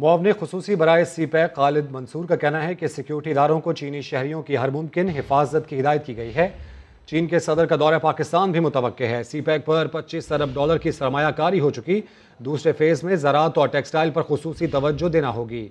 मुआवन खसूसी बरए सी पैक खालिद मंसूर का कहना है कि सिक्योरिटी इदारों को चीनी शहरीों की हर मुमकिन हिफाजत की हिदायत की गई है चीन के सदर का दौरा पाकिस्तान भी मुतव है सी पैक पर पच्चीस अरब डॉलर की सरमाकारी हो चुकी दूसरे फेज में ज़रात और टेक्सटाइल पर खसूसी तोज्जो देना होगी